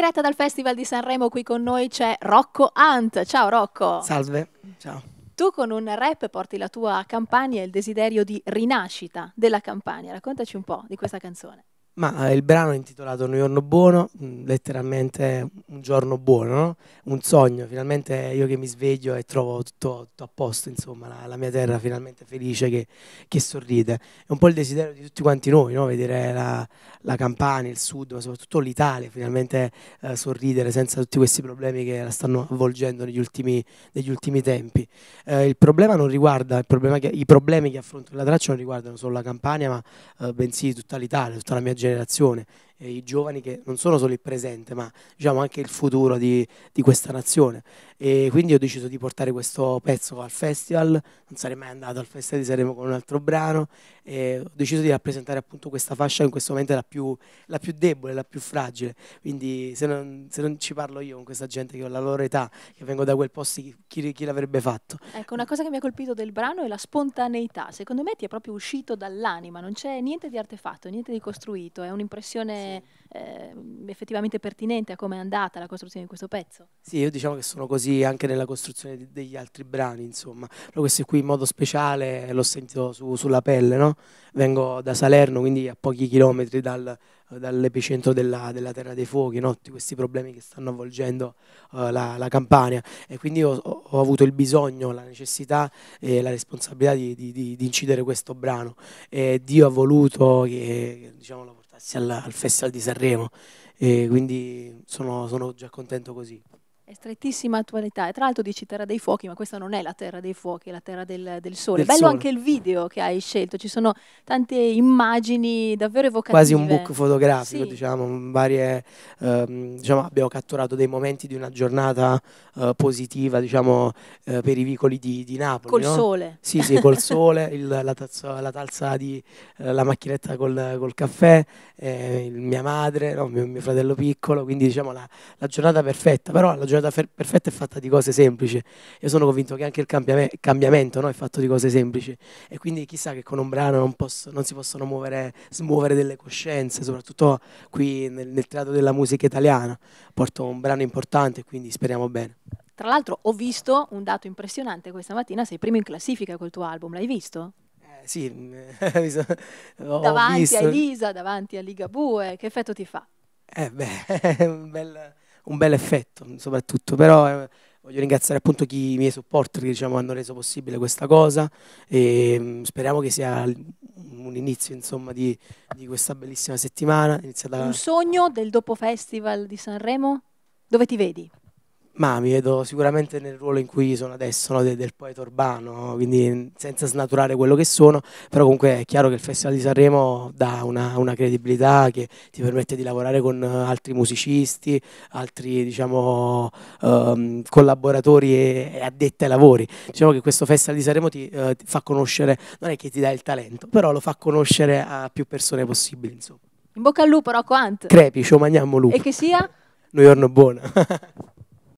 diretta dal Festival di Sanremo qui con noi c'è Rocco Ant. Ciao Rocco. Salve, ciao. Tu con un rap porti la tua campagna e il desiderio di rinascita della campagna. Raccontaci un po' di questa canzone. Ma eh, il brano è intitolato Un giorno buono, mm, letteralmente un giorno buono, no? un sogno, finalmente io che mi sveglio e trovo tutto, tutto a posto, insomma, la, la, mia terra finalmente felice che, che, sorride. È un po' il desiderio di tutti quanti noi, no? vedere la, la, Campania, il sud, ma soprattutto l'Italia finalmente eh, sorridere senza tutti questi problemi che la stanno avvolgendo negli ultimi, negli ultimi tempi. Eh, il problema non riguarda, problema che, i problemi che affronto la traccia non riguardano solo la Campania, ma eh, bensì tutta l'Italia, tutta la mia generazione eh, i giovani che non sono solo il presente, ma diciamo anche il futuro di, di, questa nazione. E quindi ho deciso di portare questo pezzo al festival, non sarei mai andato al festival di Sanremo con un altro brano, e ho deciso di rappresentare appunto questa fascia che in questo momento è la più, la più debole, la più fragile. Quindi se non, se non, ci parlo io con questa gente che ho la loro età, che vengo da quel posto, chi, chi, chi l'avrebbe fatto? Ecco, una cosa che mi ha colpito del brano è la spontaneità. Secondo me ti è proprio uscito dall'anima, non c'è niente di artefatto, niente di costruito, è un'impressione eh, effettivamente pertinente a come è andata la costruzione di questo pezzo. Sì, io diciamo che sono così anche nella costruzione di, degli altri brani, insomma, però questo qui in modo speciale l'ho sentito su, sulla pelle, no? vengo da Salerno, quindi a pochi chilometri dal, dall'epicentro della, della, Terra dei Fuochi, no? tutti questi problemi che stanno avvolgendo uh, la, la, Campania e quindi ho, ho, avuto il bisogno, la necessità e la responsabilità di, di, di incidere questo brano e Dio ha voluto che diciamo, lo alla, al Festival di Sanremo e quindi sono, sono già contento così. È strettissima attualità. E tra l'altro dici Terra dei Fuochi, ma questa non è la Terra dei Fuochi, è la Terra del, del Sole. Del Bello sole. anche il video che hai scelto, ci sono tante immagini davvero evocative. Quasi un book fotografico, sì. diciamo, varie, ehm, diciamo, abbiamo catturato dei momenti di una giornata eh, positiva, diciamo, eh, per i vicoli di, di Napoli. Col no? sole. Sì, sì, col sole, il, la, tazza, la, talza di, eh, la macchinetta col, col caffè, eh, il, mia madre, no, mio, mio, fratello piccolo, quindi diciamo la, la giornata perfetta, però la giornata giornata perfetta è fatta di cose semplici. Io sono convinto che anche il cambiamento, cambiamento no, è fatto di cose semplici. E quindi chissà che con un brano non, posso, non si possono muovere, smuovere delle coscienze, soprattutto qui nel, nel teatro della musica italiana. Porto un brano importante, quindi speriamo bene. Tra l'altro ho visto un dato impressionante questa mattina, sei primo in classifica col tuo album, l'hai visto? Eh, sì, ho davanti visto. a Elisa, davanti a Ligabue, che effetto ti fa? Eh beh, è un bel, un bel effetto soprattutto, però eh, voglio ringraziare appunto chi i miei supporter che diciamo, hanno reso possibile questa cosa e mm, speriamo che sia un inizio insomma, di, di, questa bellissima settimana. Iniziata... Un sogno del dopo festival di Sanremo? Dove ti vedi? Ma mi vedo sicuramente nel ruolo in cui sono adesso, no? del, del poeta urbano, quindi mm, senza snaturare quello che sono, però comunque è chiaro che il Festival di Sanremo dà una, una credibilità che ti permette di lavorare con eh, altri musicisti, altri diciamo, um, collaboratori e, e addetti ai lavori. Diciamo che questo Festival di Sanremo ti, uh, ti fa conoscere, non è che ti dà il talento, però lo fa conoscere a più persone possibili. Insomma. In bocca al lupo, Rocco Ant. Crepi, ci mangiamo lupo. E che sia? New York buona.